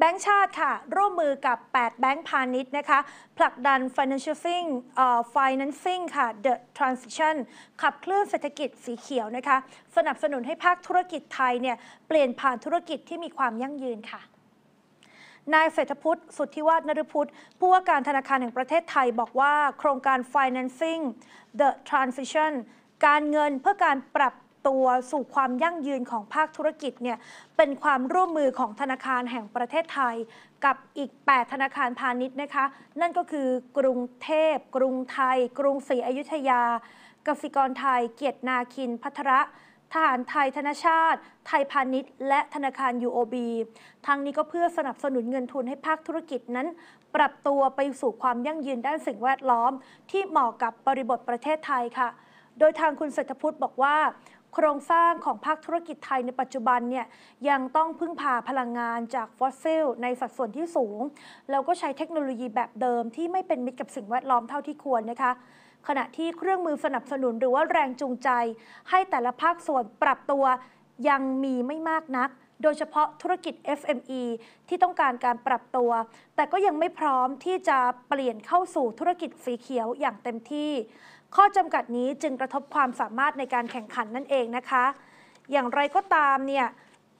แบงก์ชาติค่ะร่วมมือกับ 8 แบงก์พาณิชย์นะคะผลักดัน financing uh, financing ค่ะ the transition ขับเคลื่อนเศรษฐกิจสีเขียวนะคะสนับสนุนให้ภาคธุรกิจไทยเนี่ยเปลี่ยนผ่านธุรกิจที่มีความยั่งยืน ค่ะ นายเศรษฐพุทธสุทธิวาฒนฤพุทธผู้ว่าการธนาคารแห่งประเทศไทยบอกว่า โครงการ financing the transition การเงินเพื่อการปรับตัวสู่ความยั่งยืนของภาคธุรกิจเนี่ยเป็นความร่วมมือของธนาคารแห่งประเทศไทย กับอีก 8 ธนาคารพาณิชย์นะคะ นั่นก็คือกรุงเทพ กรุงไทย กรุงศรีอยุธยากสิกรไทย เกียรตินาคินพัทระ ทหารไทยธนชาติ ไทยพาณิชย์ และธนาคาร UOB ทางนี้ก็เพื่อสนับสนุนเงินทุนให้ภาคธุรกิจนั้น ปรับตัวไปสู่ความยั่งยืนด้านสิ่งแวดล้อม ที่เหมาะกับบริบทประเทศไทยค่ะ โดยทางคุณเศรษฐพุทธบอกว่าโครงสร้างของภาคธุรกิจไทยในปัจจุบันเนี่ยยังต้องพึ่งพาพลังงานจากฟอสซิลในสัดส่วนที่สูงแล้วก็ใช้เทคโนโลยีแบบเดิมที่ไม่เป็นมิตรกับสิ่งแวดล้อมเท่าที่ควรนะคะ ขณะที่เครื่องมือสนับสนุนหรือว่าแรงจูงใจ ให้แต่ละภาคส่วนปรับตัวยังมีไม่มากนัก โดยเฉพาะธุรกิจ FME ที่ต้องการการปรับตัว แต่ก็ยังไม่พร้อมที่จะเปลี่ยนเข้าสู่ธุรกิจสีเขียวอย่างเต็มที่ ข้อจำกัดนี้จึงกระทบความสามารถในการแข่งขันนั่นเองนะคะ อย่างไรก็ตามเนี่ย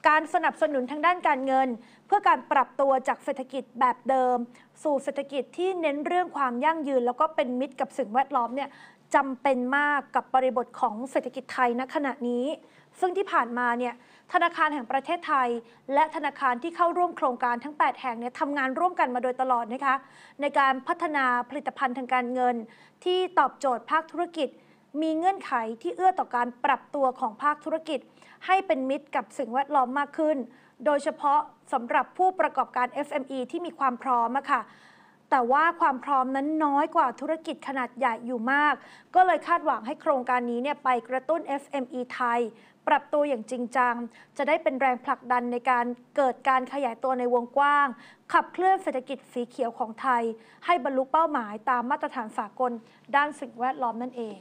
การสนับสนุนทางด้านการเงิน เพื่อการปรับตัวจากเศรษฐกิจแบบเดิม สู่เศรษฐกิจที่เน้นเรื่องความยั่งยืน แล้วก็เป็นมิตรกับสิ่งแวดล้อมเนี่ยจำเป็นมากกับบริบทของเศรษฐกิจไทยณขณะนี้ ซึ่งที่ผ่านมาเนี่ยธนาคารแห่งประเทศไทย และธนาคารที่เข้าร่วมโครงการทั้ง 8 แห่งเนี่ยทำงานร่วมกันมาโดยตลอดนะคะ ในการพัฒนาผลิตภัณฑ์ทางการเงิน ที่ตอบโจทย์ภาคธุรกิจ มีเงื่อนไขที่เอื้อต่อการปรับตัวของภาคธุรกิจ ให้เป็นมิตรกับสิ่งแวดล้อมมากขึ้น โดยเฉพาะสำหรับผู้ประกอบการ s m e ที่มีความพร้อมอะค่ะแต่ว่าความพร้อมนั้นน้อยกว่าธุรกิจขนาดใหญ่อยู่มาก ก็เลยคาดหวังให้โครงการนี้เนี่ยไปกระตุ้น FME ไทย ปรับตัวอย่างจริงจัง จะได้เป็นแรงผลักดันในการเกิดการขยายตัวในวงกว้าง ขับเคลื่อนเศรษฐกิจสีเขียวของไทย ให้บรรลุเป้าหมายตามมาตรฐานสากล ด้านสิ่งแวดล้อมนั่นเอง